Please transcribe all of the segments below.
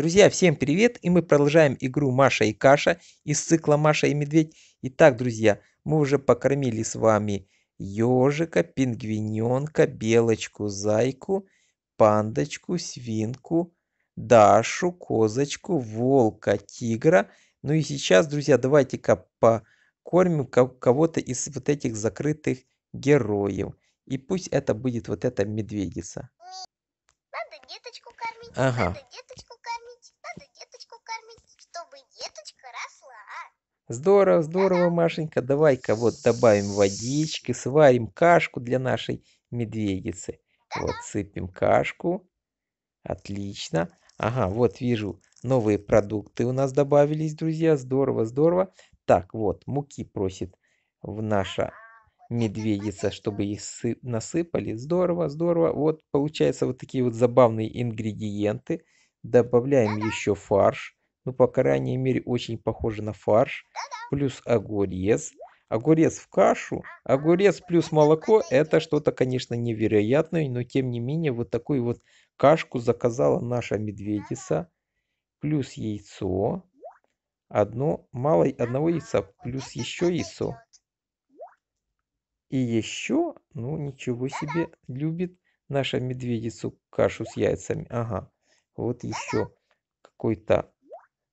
Друзья, всем привет! И мы продолжаем игру Маша и Каша из цикла Маша и Медведь. Итак, друзья, мы уже покормили с вами ежика, пингвиненка, белочку, зайку, пандочку, свинку, Дашу, козочку, волка, тигра. Ну и сейчас, друзья, давайте-ка покормим кого-то из вот этих закрытых героев. И пусть это будет вот эта медведица. Надо деточку кормить, ага. надо деточку Здорово, здорово, Машенька. Давай-ка вот добавим водички, сварим кашку для нашей медведицы. Вот, сыпем кашку. Отлично. Ага, вот вижу, новые продукты у нас добавились, друзья. Здорово, здорово. Так, вот, муки просит в наша медведица, чтобы их насыпали. Здорово, здорово. Вот, получается, вот такие вот забавные ингредиенты. Добавляем еще фарш ну, по крайней мере, очень похоже на фарш, плюс огурец. Огурец в кашу, огурец плюс молоко, это что-то, конечно, невероятное, но тем не менее, вот такую вот кашку заказала наша медведица, плюс яйцо, одно, мало одного яйца, плюс еще яйцо. И еще, ну ничего себе, любит наша медведицу кашу с яйцами. Ага, вот еще какой-то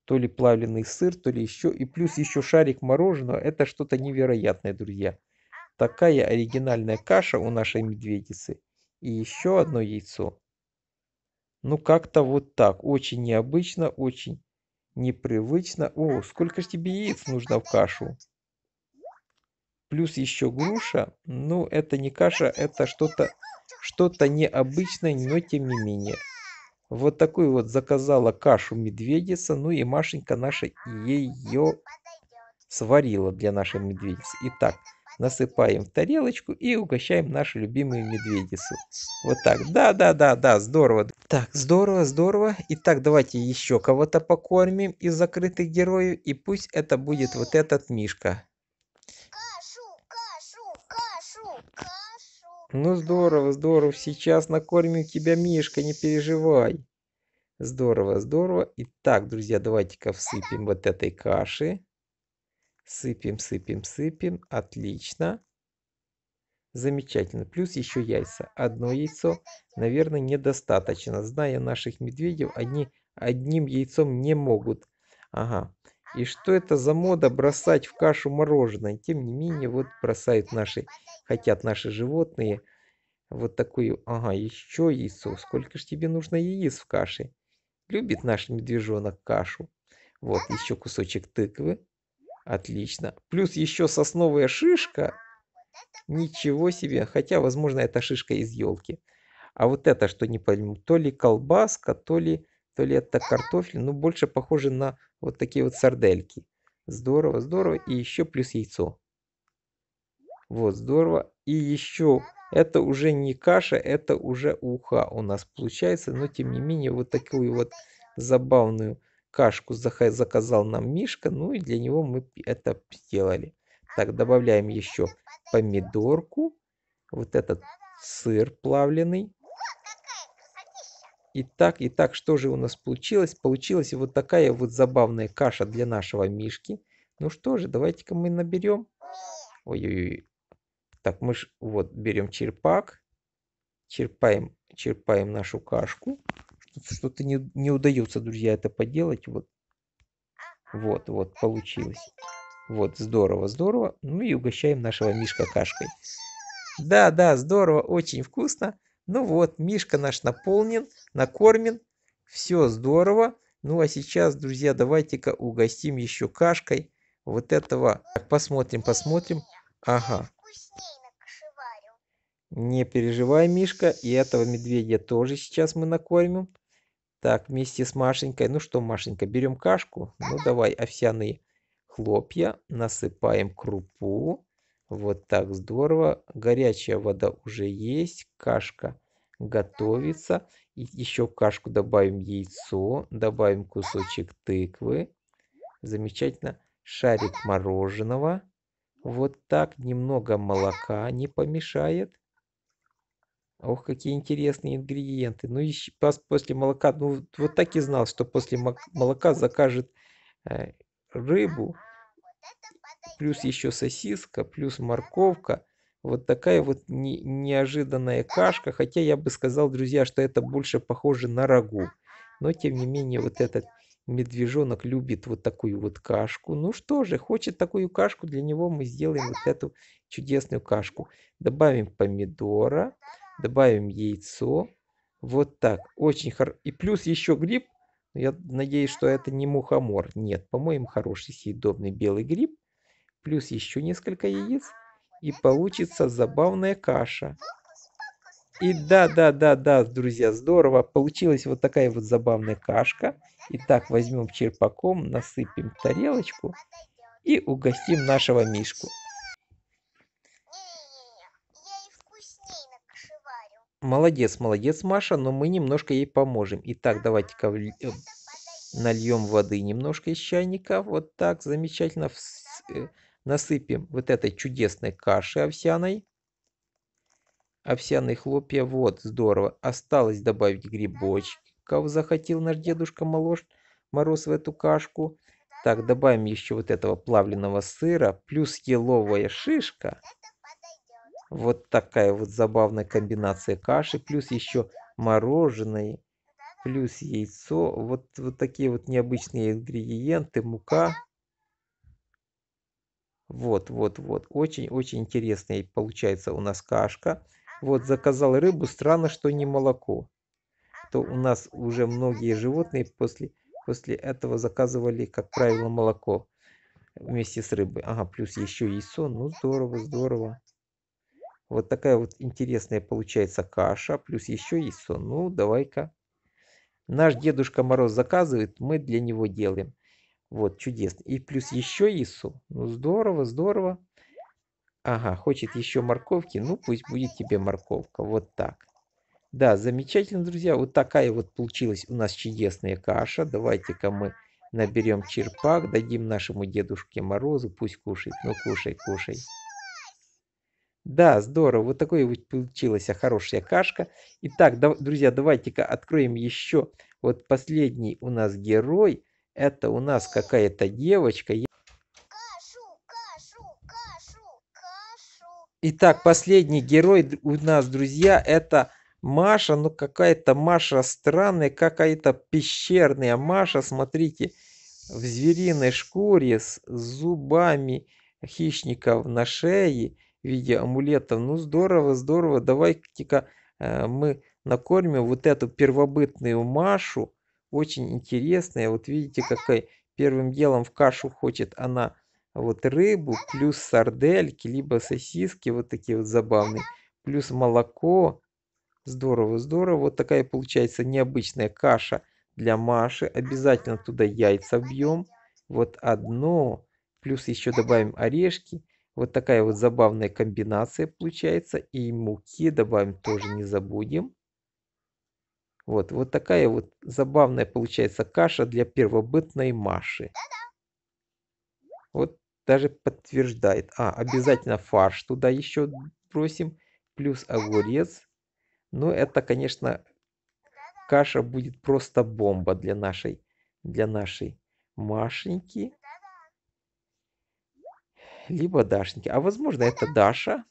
то ли плавленый сыр, то ли еще. И плюс еще шарик мороженого. Это что-то невероятное, друзья. Такая оригинальная каша у нашей медведицы. И еще одно яйцо. Ну, как-то вот так. Очень необычно, очень непривычно. О, сколько же тебе яиц нужно в кашу? Плюс еще груша. Ну, это не каша, это что-то что-то необычное, но тем не менее. Вот такую вот заказала кашу медведица. Ну и Машенька наша а, ее сварила для нашей медведицы. Итак, насыпаем в тарелочку и угощаем нашу любимую медведицу. Вот так. Да-да-да-да, здорово. Так, здорово, здорово. Итак, давайте еще кого-то покормим из закрытых героев. И пусть это будет вот этот Мишка. Ну здорово, здорово, сейчас накормим тебя, Мишка, не переживай. Здорово, здорово. Итак, друзья, давайте-ка всыпем вот этой каши. Сыпем, сыпем, сыпем. Отлично. Замечательно. Плюс еще яйца. Одно яйцо, наверное, недостаточно. Зная наших медведев, они одним яйцом не могут. Ага. И что это за мода бросать в кашу мороженое? Тем не менее, вот бросают наши хотят наши животные. Вот такую, ага, еще яйцо, сколько ж тебе нужно яиц в каше? Любит наш медвежонок кашу. Вот еще кусочек тыквы. Отлично. Плюс еще сосновая шишка. Ничего себе. Хотя, возможно, это шишка из елки. А вот это, что не пойму, то ли колбаска, то ли, то ли это картофель, Ну, больше похоже на вот такие вот сардельки. Здорово, здорово. И еще плюс яйцо. Вот, здорово. И еще, это уже не каша, это уже уха у нас получается. Но, тем не менее, вот такую вот забавную кашку заказал нам Мишка. Ну, и для него мы это сделали. Так, добавляем еще помидорку. Вот этот сыр плавленый. Итак, итак, что же у нас получилось? Получилась вот такая вот забавная каша для нашего Мишки. Ну что же, давайте-ка мы наберем. Ой-ой-ой, так, мы ж вот берем черпак, черпаем, черпаем нашу кашку. Что-то не, не удается, друзья, это поделать. Вот, вот, вот, получилось. Вот, здорово, здорово. Ну и угощаем нашего Мишка кашкой. Да, да, здорово, очень вкусно. Ну вот, Мишка наш наполнен, накормен. Все здорово. Ну а сейчас, друзья, давайте-ка угостим еще кашкой вот этого. посмотрим, посмотрим. Ага. Не переживай, Мишка, и этого медведя тоже сейчас мы накормим. Так, вместе с Машенькой. Ну что, Машенька, берем кашку. Ну давай, овсяные хлопья. Насыпаем крупу. Вот так здорово. Горячая вода уже есть. Кашка готовится. И еще в кашку добавим яйцо. Добавим кусочек тыквы. Замечательно. Шарик мороженого. Вот так. Немного молока не помешает. Ох, какие интересные ингредиенты. Ну, еще раз после молока, ну, вот так и знал, что после молока закажет э, рыбу, плюс еще сосиска, плюс морковка. Вот такая вот не, неожиданная кашка, хотя я бы сказал, друзья, что это больше похоже на рагу. Но, тем не менее, вот этот медвежонок любит вот такую вот кашку. Ну что же, хочет такую кашку, для него мы сделаем вот эту чудесную кашку. Добавим помидора, Добавим яйцо. Вот так. Очень хорошо. И плюс еще гриб. Я надеюсь, что это не мухомор. Нет, по-моему, хороший съедобный белый гриб. Плюс еще несколько яиц. И получится забавная каша. И да, да, да, да, друзья, здорово. Получилась вот такая вот забавная кашка. Итак, возьмем черпаком, насыпем тарелочку и угостим нашего мишку. Молодец, молодец, Маша, но мы немножко ей поможем. Итак, давайте-ка э, нальем воды немножко из чайника. Вот так, замечательно. Э, насыпем вот этой чудесной каши овсяной. Овсяные хлопья, вот, здорово. Осталось добавить грибочков, захотел наш дедушка Молож, Мороз в эту кашку. Так, добавим еще вот этого плавленного сыра, плюс еловая шишка – вот такая вот забавная комбинация каши, плюс еще мороженое, плюс яйцо. Вот, вот такие вот необычные ингредиенты, мука. Вот, вот, вот. Очень-очень интересная получается у нас кашка. Вот, заказал рыбу, странно, что не молоко. То у нас уже многие животные после, после этого заказывали, как правило, молоко вместе с рыбой. Ага, плюс еще яйцо. Ну, здорово, здорово. Вот такая вот интересная получается каша. Плюс еще есть сон. Ну, давай-ка. Наш Дедушка Мороз заказывает, мы для него делаем. Вот, чудесно. И плюс еще ИСУ. Ну, здорово, здорово. Ага, хочет еще морковки. Ну, пусть будет тебе морковка. Вот так. Да, замечательно, друзья. Вот такая вот получилась у нас чудесная каша. Давайте-ка мы наберем черпак, дадим нашему Дедушке Морозу. Пусть кушает. Ну, кушай, кушай. Да, здорово. Вот такой вот получилась а, хорошая кашка. Итак, да, друзья, давайте-ка откроем еще. Вот последний у нас герой. Это у нас какая-то девочка. Итак, последний герой у нас, друзья, это Маша. Ну, какая-то Маша странная, какая-то пещерная Маша. Смотрите, в звериной шкуре с зубами хищников на шее виде амулетов. Ну здорово, здорово. Давайте-ка э, мы накормим вот эту первобытную Машу. Очень интересная. Вот видите, какой первым делом в кашу хочет она вот рыбу, плюс сардельки, либо сосиски вот такие вот забавные, плюс молоко. Здорово, здорово. Вот такая получается необычная каша для Маши. Обязательно туда яйца бьем. Вот одно. Плюс еще добавим орешки. Вот такая вот забавная комбинация получается. И муки добавим тоже не забудем. Вот, вот такая вот забавная получается каша для первобытной Маши. Вот даже подтверждает. А, обязательно фарш туда еще бросим. Плюс огурец. Ну, это, конечно, каша будет просто бомба для нашей, для нашей Машеньки либо Дашеньки. А возможно, это Даша.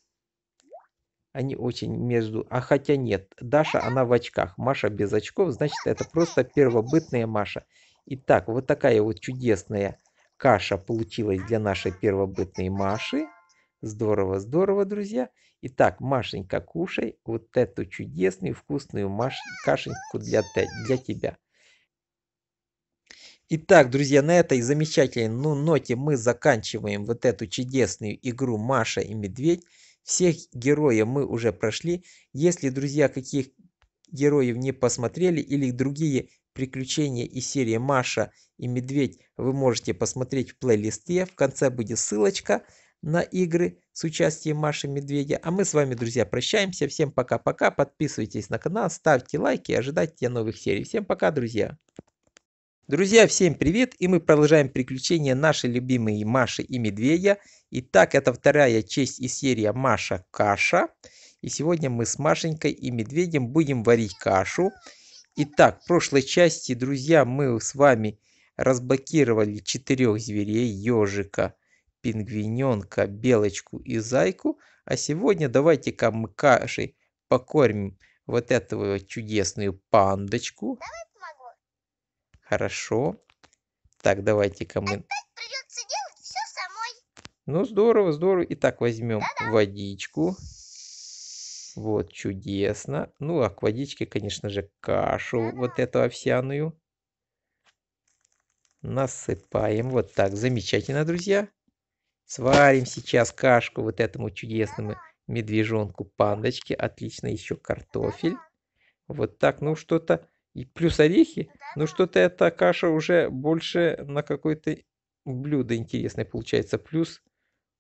Они очень между... А хотя нет, Даша, она в очках, Маша без очков, значит, это просто первобытная Маша. Итак, вот такая вот чудесная каша получилась для нашей первобытной Маши. Здорово, здорово, друзья. Итак, Машенька, кушай вот эту чудесную вкусную маш... кашеньку для, для тебя. Итак, друзья, на этой замечательной ну, ноте мы заканчиваем вот эту чудесную игру «Маша и Медведь». Всех героев мы уже прошли. Если, друзья, каких героев не посмотрели или другие приключения из серии «Маша и Медведь» вы можете посмотреть в плейлисте. В конце будет ссылочка на игры с участием Маши Медведя. А мы с вами, друзья, прощаемся. Всем пока-пока. Подписывайтесь на канал, ставьте лайки, ожидайте новых серий. Всем пока, друзья. Друзья, всем привет! И мы продолжаем приключения нашей любимой Маши и Медведя. Итак, это вторая часть из серии «Маша каша». И сегодня мы с Машенькой и Медведем будем варить кашу. Итак, в прошлой части, друзья, мы с вами разблокировали четырех зверей. Ежика, пингвиненка, белочку и зайку. А сегодня давайте-ка мы кашей покормим вот эту чудесную пандочку. Давай Хорошо. Так, давайте-ка мы... Ну, здорово, здорово. Итак, возьмем Да-да. водичку. Вот, чудесно. Ну, а к водичке, конечно же, кашу Да-да. вот эту овсяную. Насыпаем. Вот так, замечательно, друзья. Сварим сейчас кашку вот этому чудесному медвежонку пандочке. Отлично, еще картофель. Вот так, ну, что-то и плюс орехи. Ну что-то эта каша уже больше на какое-то блюдо интересное получается. Плюс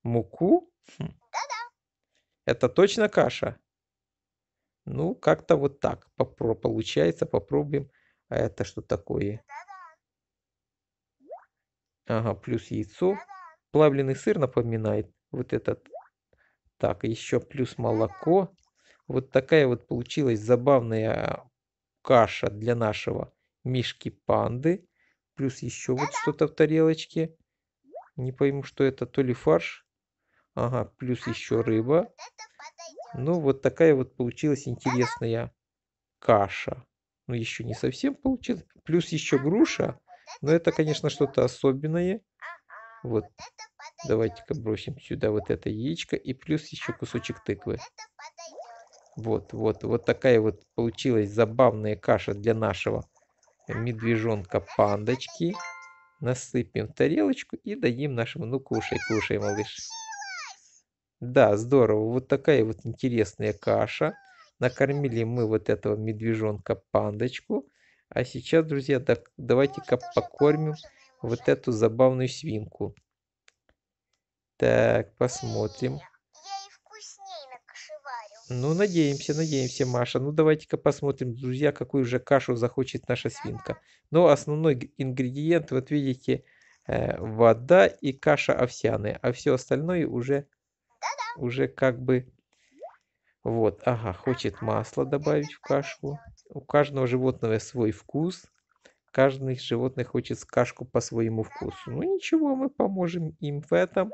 муку. Хм. Это точно каша? Ну, как-то вот так попро получается. Попробуем. А это что такое? Ага, плюс яйцо. Плавленый сыр напоминает вот этот. Так, еще плюс молоко. Вот такая вот получилась забавная каша для нашего мишки-панды. Плюс еще вот что-то в тарелочке. Не пойму, что это. То ли фарш. Ага, плюс а еще рыба. Ну, вот такая вот получилась интересная каша. Ну, еще не совсем получилось. Плюс еще груша. Но это, конечно, что-то особенное. Вот. Давайте-ка бросим сюда вот это яичко. И плюс еще кусочек тыквы. Вот, вот, вот такая вот получилась забавная каша для нашего медвежонка пандочки. Насыпем в тарелочку и дадим нашему. Ну, кушай, кушай, малыш. Да, здорово. Вот такая вот интересная каша. Накормили мы вот этого медвежонка пандочку. А сейчас, друзья, да, давайте-ка покормим вот эту забавную свинку. Так, посмотрим. Ну, надеемся, надеемся, Маша. Ну, давайте-ка посмотрим, друзья, какую же кашу захочет наша свинка. Но ну, основной ингредиент, вот видите, э, вода и каша овсяная. А все остальное уже, уже как бы... Вот, ага, хочет масло добавить в кашку. У каждого животного свой вкус. Каждый животный хочет кашку по своему вкусу. Ну, ничего, мы поможем им в этом.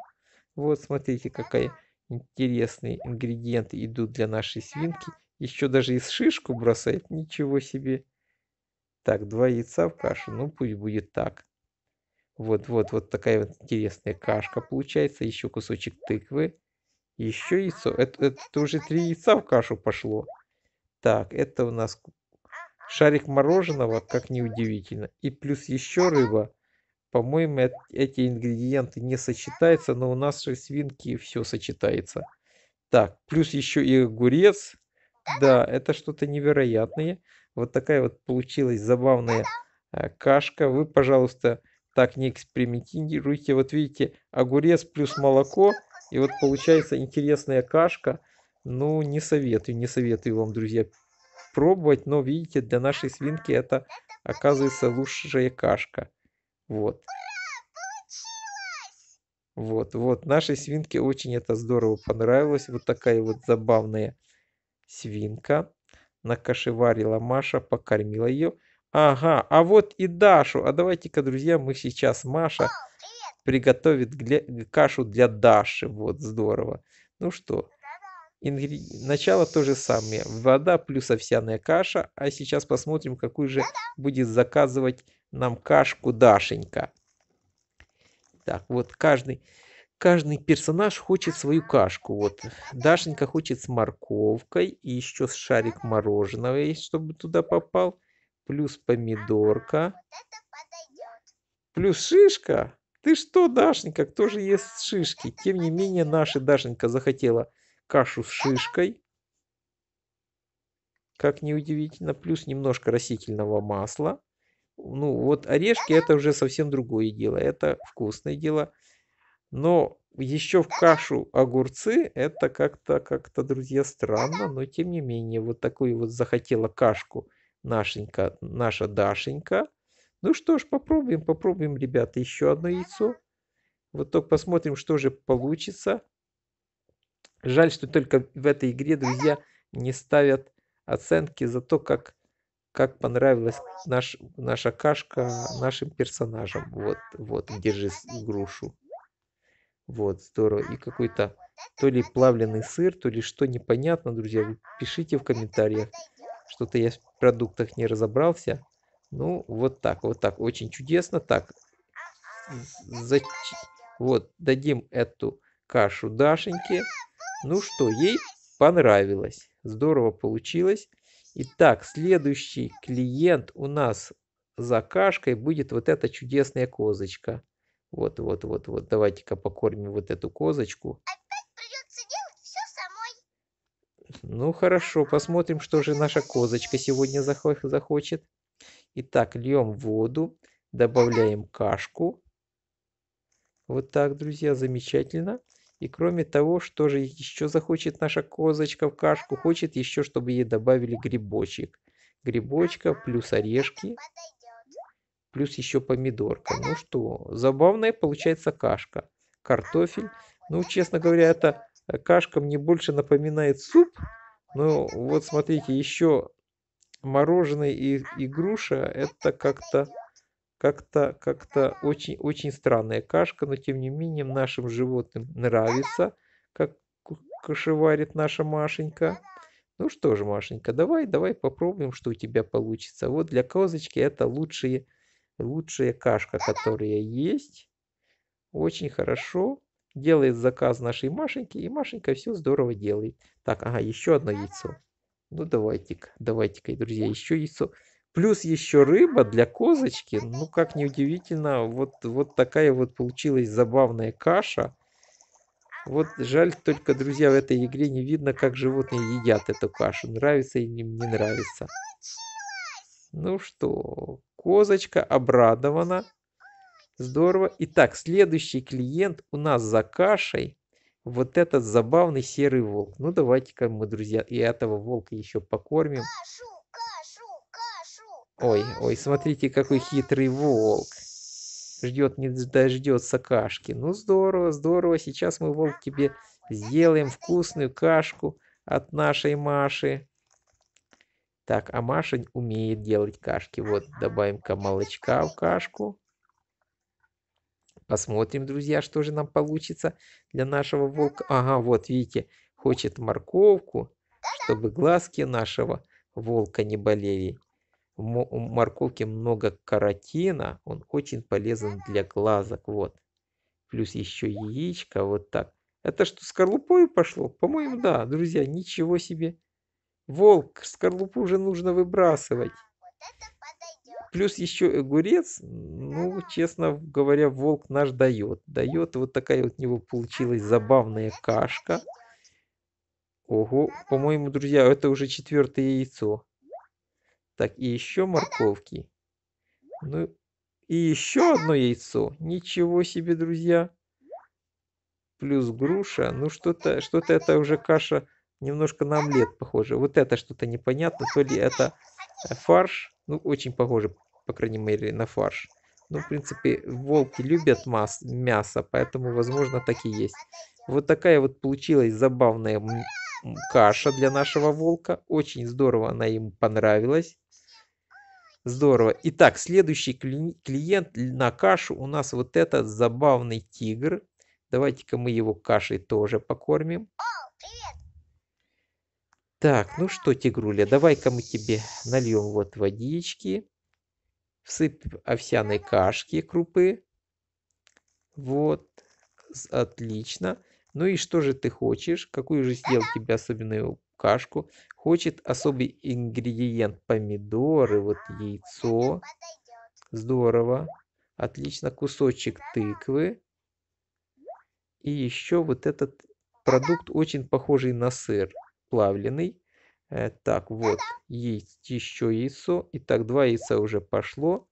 Вот, смотрите, какая Интересные ингредиенты идут для нашей свинки. Еще даже из шишку бросает. Ничего себе. Так, два яйца в кашу. Ну, пусть будет так. Вот, вот, вот такая вот интересная кашка получается. Еще кусочек тыквы. Еще яйцо. Это, это уже три яйца в кашу пошло. Так, это у нас шарик мороженого, как неудивительно. И плюс еще рыба. По-моему, эти ингредиенты не сочетаются, но у нас же свинки все сочетается. Так, плюс еще и огурец. Да, это что-то невероятное. Вот такая вот получилась забавная э, кашка. Вы, пожалуйста, так не экспериментируйте. Вот видите, огурец плюс молоко. И вот получается интересная кашка. Ну, не советую, не советую вам, друзья, пробовать. Но видите, для нашей свинки это оказывается лучшая кашка. Вот. Вот, вот. Нашей свинке очень это здорово понравилось. Вот такая вот забавная свинка. Накошеварила Маша, покормила ее. Ага, а вот и Дашу. А давайте-ка, друзья, мы сейчас Маша О, приготовит для, кашу для Даши. Вот, здорово. Ну что, ингри... начало то же самое. Вода плюс овсяная каша. А сейчас посмотрим, какую же будет заказывать нам кашку Дашенька. Так, вот каждый, каждый персонаж хочет свою кашку. Вот Дашенька хочет с морковкой и еще с шарик мороженого, есть, чтобы туда попал. Плюс помидорка. А плюс шишка. Ты что, Дашенька, кто же ест шишки? Тем не менее, наша Дашенька захотела кашу с шишкой. Как неудивительно, плюс немножко растительного масла. Ну, вот орешки это уже совсем другое дело, это вкусное дело. Но еще в кашу огурцы, это как-то, как-то, друзья, странно, но тем не менее, вот такую вот захотела кашку нашенька, наша Дашенька. Ну что ж, попробуем, попробуем, ребята, еще одно яйцо. Вот только посмотрим, что же получится. Жаль, что только в этой игре, друзья, не ставят оценки за то, как как понравилась наш, наша кашка нашим персонажам. Вот, вот, держи грушу. Вот, здорово. И какой-то то ли плавленый сыр, то ли что, непонятно, друзья. пишите в комментариях. Что-то я в продуктах не разобрался. Ну, вот так, вот так. Очень чудесно. Так, зач... вот, дадим эту кашу Дашеньке. Ну что, ей понравилось. Здорово получилось. Итак, следующий клиент у нас за кашкой будет вот эта чудесная козочка. Вот, вот, вот, вот. Давайте-ка покормим вот эту козочку. Опять придется делать все самой. Ну хорошо, посмотрим, что же наша козочка сегодня захочет. Итак, льем воду, добавляем кашку. Вот так, друзья, замечательно. И кроме того, что же еще захочет наша козочка в кашку? Хочет еще, чтобы ей добавили грибочек. Грибочка плюс орешки. Плюс еще помидорка. Ну что, забавная получается кашка. Картофель. Ну, честно говоря, эта э, кашка мне больше напоминает суп. Ну вот смотрите, еще мороженое и, и груша, это как-то как-то как, -то, очень, очень странная кашка, но тем не менее нашим животным нравится, как кашеварит наша Машенька. Ну что же, Машенька, давай, давай попробуем, что у тебя получится. Вот для козочки это лучшие, лучшая кашка, которая есть. Очень хорошо. Делает заказ нашей Машеньки, и Машенька все здорово делает. Так, ага, еще одно яйцо. Ну давайте-ка, давайте-ка, друзья, еще яйцо. Плюс еще рыба для козочки. Ну, как ни удивительно, вот, вот такая вот получилась забавная каша. Вот жаль только, друзья, в этой игре не видно, как животные едят эту кашу. Нравится им, не нравится. Ну что, козочка обрадована. Здорово. Итак, следующий клиент у нас за кашей. Вот этот забавный серый волк. Ну, давайте-ка мы, друзья, и этого волка еще покормим. Ой, ой, смотрите, какой хитрый волк. Ждет, не дождется кашки. Ну, здорово, здорово. Сейчас мы, волк, тебе сделаем вкусную кашку от нашей Маши. Так, а Маша умеет делать кашки. Вот, добавим-ка молочка в кашку. Посмотрим, друзья, что же нам получится для нашего волка. Ага, вот, видите, хочет морковку, чтобы глазки нашего волка не болели у морковки много каротина, он очень полезен для глазок, вот. Плюс еще яичко, вот так. Это что, скорлупой пошло? По-моему, да, друзья, ничего себе. Волк, скорлупу уже нужно выбрасывать. А, Плюс еще огурец, ну, честно говоря, волк наш дает. Дает, вот такая вот у него получилась забавная кашка. Ого, по-моему, друзья, это уже четвертое яйцо. Так, и еще морковки. Ну, и еще одно яйцо. Ничего себе, друзья. Плюс груша. Ну, что-то что, -то, это уже каша немножко на омлет похоже. Вот это что-то непонятно. То ли это э, фарш. Ну, очень похоже, по крайней мере, на фарш. Ну, в принципе, волки любят мясо, поэтому, возможно, так и есть. Вот такая вот получилась забавная каша для нашего волка. Очень здорово она ему понравилась. Здорово. Итак, следующий кли клиент на кашу у нас вот этот забавный тигр. Давайте-ка мы его кашей тоже покормим. так, ну что, тигруля, давай-ка мы тебе нальем вот водички. Всыпь овсяной кашки, крупы. Вот, отлично. Ну и что же ты хочешь? Какую же съел тебе особенную кашку? Хочет особый ингредиент помидоры, вот яйцо. Здорово. Отлично, кусочек тыквы. И еще вот этот продукт очень похожий на сыр плавленый. Э, так, вот, есть еще яйцо. Итак, два яйца уже пошло.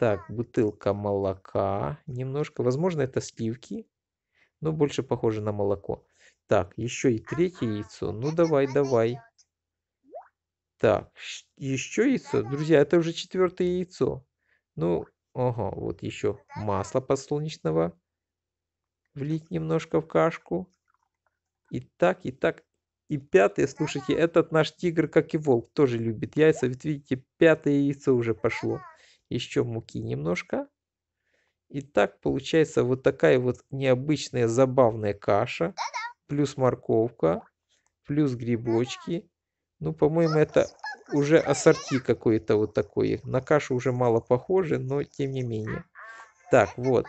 Так, бутылка молока немножко. Возможно, это сливки но больше похоже на молоко. Так, еще и третье яйцо. Ну давай, давай. Так, еще яйцо. Друзья, это уже четвертое яйцо. Ну, ага, вот еще масло подсолнечного. Влить немножко в кашку. И так, и так. И пятое, слушайте, этот наш тигр, как и волк, тоже любит яйца. Ведь видите, пятое яйцо уже пошло. Еще муки немножко. И так получается вот такая вот необычная забавная каша, плюс морковка, плюс грибочки. Ну, по-моему, это уже ассорти какое-то вот такое. На кашу уже мало похоже, но тем не менее. Так, вот.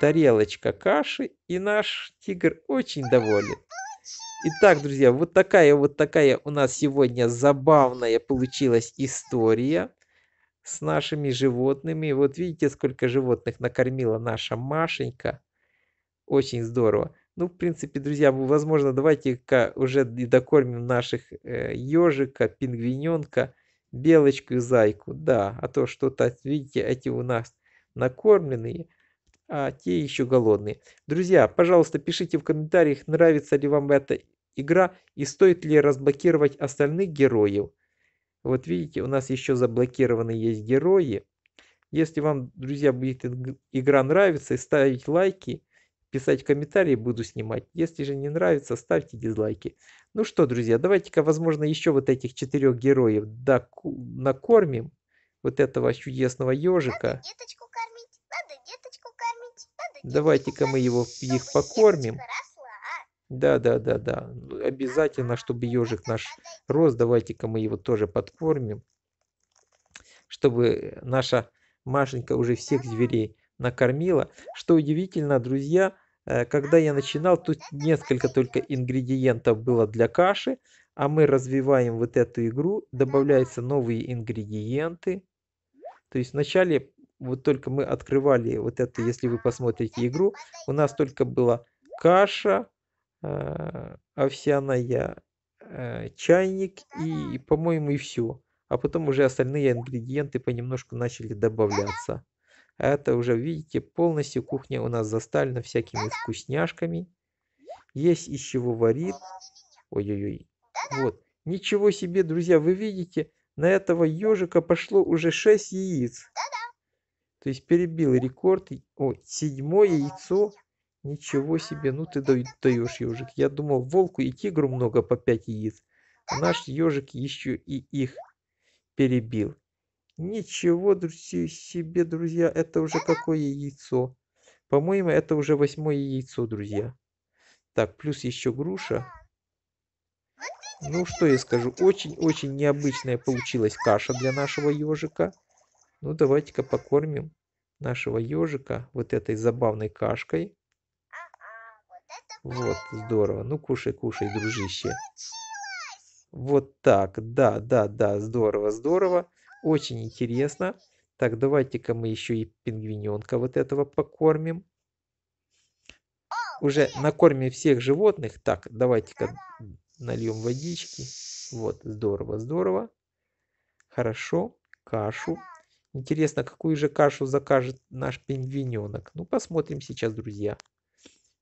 Тарелочка каши, и наш тигр очень доволен. Итак, друзья, вот такая вот такая у нас сегодня забавная получилась история с нашими животными. Вот видите, сколько животных накормила наша Машенька. Очень здорово. Ну, в принципе, друзья, возможно, давайте-ка уже и докормим наших э, ежика, пингвиненка, белочку и зайку. Да, а то что-то, видите, эти у нас накормленные, а те еще голодные. Друзья, пожалуйста, пишите в комментариях, нравится ли вам эта игра и стоит ли разблокировать остальных героев. Вот видите, у нас еще заблокированы есть герои. Если вам, друзья, будет игра нравится, ставить лайки, писать комментарии, буду снимать. Если же не нравится, ставьте дизлайки. Ну что, друзья, давайте-ка, возможно, еще вот этих четырех героев накормим. Вот этого чудесного ежика. Давайте-ка мы его, их покормим. Да, да, да, да. Обязательно, чтобы ежик наш рос. Давайте-ка мы его тоже подкормим. Чтобы наша Машенька уже всех зверей накормила. Что удивительно, друзья, э, когда я начинал, тут несколько только ингредиентов было для каши. А мы развиваем вот эту игру. Добавляются новые ингредиенты. То есть вначале вот только мы открывали вот эту, если вы посмотрите игру, у нас только была каша, Э, овсяная, э, чайник и, по-моему, и все. А потом уже остальные ингредиенты понемножку начали добавляться. Это уже, видите, полностью кухня у нас заставлена всякими вкусняшками. Есть из чего варит. Ой-ой-ой. Вот. Ничего себе, друзья, вы видите, на этого ежика пошло уже 6 яиц. То есть перебил рекорд. О, седьмое яйцо Ничего себе, ну ты даешь, ежик. Я думал, волку и тигру много по пять яиц. А наш ежик еще и их перебил. Ничего друзья, себе, друзья, это уже какое яйцо. По-моему, это уже восьмое яйцо, друзья. Так, плюс еще груша. Ну, что я скажу, очень-очень необычная получилась каша для нашего ежика. Ну, давайте-ка покормим нашего ежика вот этой забавной кашкой. Вот, здорово. Ну, кушай, кушай, дружище. Вот так, да, да, да, здорово, здорово. Очень интересно. Так, давайте-ка мы еще и пингвиненка вот этого покормим. Уже накормим всех животных. Так, давайте-ка нальем водички. Вот, здорово, здорово. Хорошо, кашу. Интересно, какую же кашу закажет наш пингвиненок. Ну, посмотрим сейчас, друзья.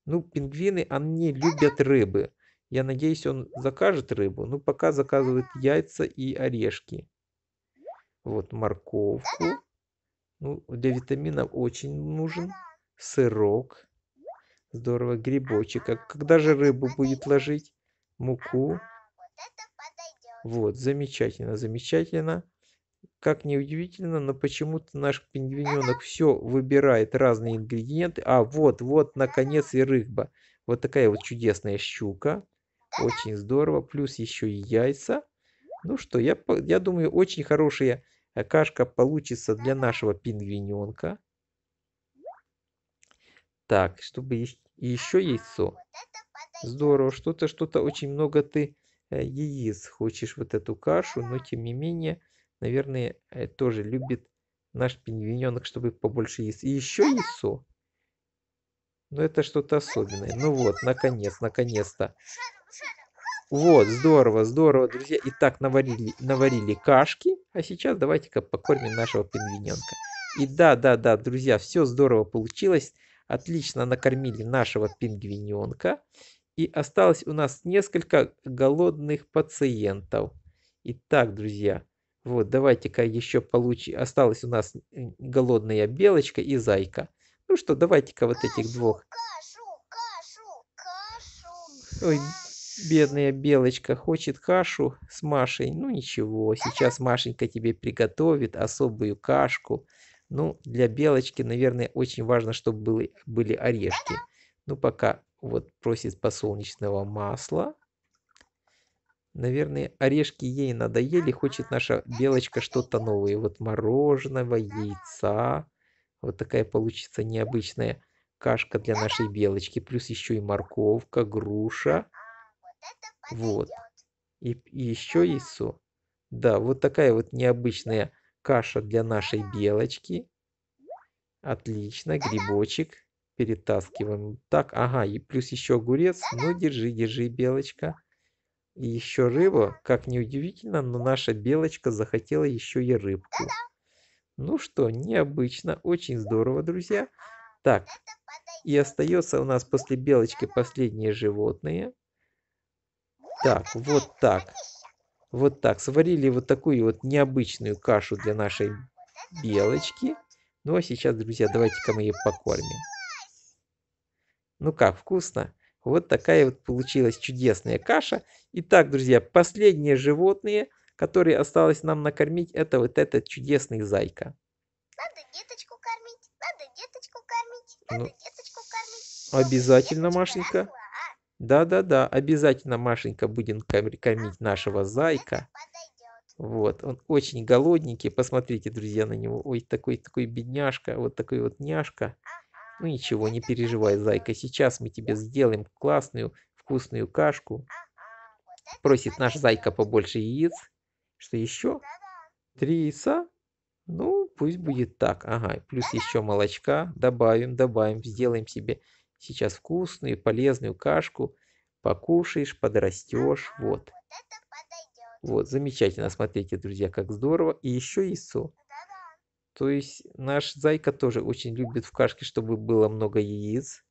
Ну, пингвины, они любят рыбы. Я надеюсь, он закажет рыбу. Ну, пока заказывает яйца и орешки. Вот морковку. Ну, для витаминов очень нужен. Сырок. Здорово, грибочек. А когда же рыбу будет ложить? Муку. Вот, замечательно, замечательно. Как ни удивительно, но почему-то наш пингвиненок все выбирает разные ингредиенты. А вот, вот, наконец и рыба. Вот такая вот чудесная щука. Очень здорово. Плюс еще и яйца. Ну что, я, я думаю, очень хорошая э, кашка получится для нашего пингвиненка. Так, чтобы и еще яйцо. Здорово, что-то, что-то очень много ты э, яиц хочешь вот эту кашу, но тем не менее наверное, э, тоже любит наш пингвиненок, чтобы побольше яиц. И еще яйцо. Но это что-то особенное. Ну вот, наконец, наконец-то. Вот, здорово, здорово, друзья. Итак, наварили, наварили кашки. А сейчас давайте-ка покормим нашего пингвиненка. И да, да, да, друзья, все здорово получилось. Отлично накормили нашего пингвиненка. И осталось у нас несколько голодных пациентов. Итак, друзья, вот, давайте-ка еще получи. Осталась у нас голодная белочка и зайка. Ну что, давайте-ка вот кашу, этих двух. Кашу, кашу, кашу. Ой, бедная белочка хочет кашу с Машей. Ну ничего, сейчас Машенька тебе приготовит особую кашку. Ну, для белочки, наверное, очень важно, чтобы были, были орешки. Ну, пока вот просит подсолнечного масла. Наверное, орешки ей надоели, хочет наша белочка что-то новое. Вот мороженого, яйца. Вот такая получится необычная кашка для нашей белочки. Плюс еще и морковка, груша. Вот. И, и еще яйцо. Да, вот такая вот необычная каша для нашей белочки. Отлично, грибочек. Перетаскиваем. Так, ага, и плюс еще огурец. Ну, держи, держи, белочка. И еще рыба, как ни удивительно, но наша белочка захотела еще и рыбку. Ну что, необычно, очень здорово, друзья. Так, и остается у нас после белочки последние животные. Так, вот так. Вот так. Сварили вот такую вот необычную кашу для нашей белочки. Ну а сейчас, друзья, давайте-ка мы ее покормим. Ну как, вкусно? Вот такая вот получилась чудесная каша. Итак, друзья, последние животные, которые осталось нам накормить, это вот этот чудесный зайка. Надо деточку кормить, надо деточку кормить, надо ну, деточку кормить. Обязательно, деточка Машенька. Да-да-да, обязательно, Машенька, будем кормить нашего зайка. Вот, он очень голодненький, посмотрите, друзья, на него. Ой, такой, такой бедняжка, вот такой вот няшка. Ага. Ну ничего, не переживай, зайка, сейчас мы тебе сделаем классную вкусную кашку. Просит наш зайка побольше яиц. Что еще? Три яйца? Ну, пусть будет так. Ага, плюс еще молочка. Добавим, добавим. Сделаем себе сейчас вкусную, полезную кашку. Покушаешь, подрастешь. Вот. Вот, замечательно. Смотрите, друзья, как здорово. И еще яйцо. То есть наш зайка тоже очень любит в кашке, чтобы было много яиц.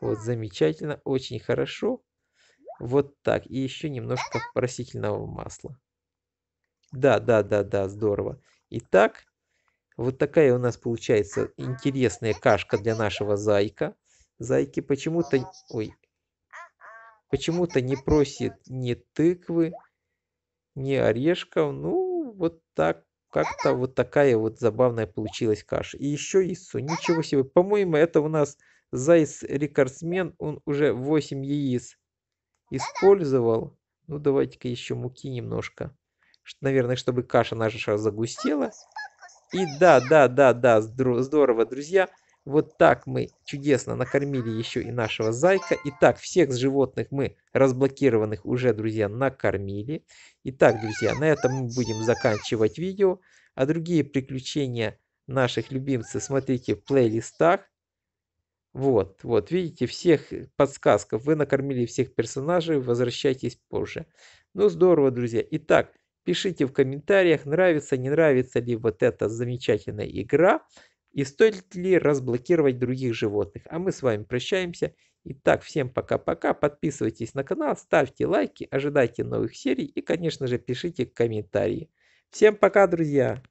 Вот, замечательно, очень хорошо. Вот так. И еще немножко растительного масла. Да, да, да, да, здорово. Итак, вот такая у нас получается интересная кашка для нашего зайка. Зайки почему-то... Ой. Почему-то не просит ни тыквы, ни орешков. Ну, вот так как-то вот такая вот забавная получилась каша. И еще яйцо. ничего себе. По-моему, это у нас Зайс рекордсмен, он уже 8 яиц использовал. Ну, давайте-ка еще муки немножко. Наверное, чтобы каша наша загустела. И да, да, да, да, здорово, друзья. Вот так мы чудесно накормили еще и нашего зайка. Итак, всех животных мы разблокированных уже, друзья, накормили. Итак, друзья, на этом мы будем заканчивать видео. А другие приключения наших любимцев смотрите в плейлистах. Вот, вот, видите, всех подсказков. Вы накормили всех персонажей, возвращайтесь позже. Ну, здорово, друзья. Итак, пишите в комментариях, нравится, не нравится ли вот эта замечательная игра. И стоит ли разблокировать других животных? А мы с вами прощаемся. Итак, всем пока-пока. Подписывайтесь на канал, ставьте лайки, ожидайте новых серий и, конечно же, пишите комментарии. Всем пока, друзья!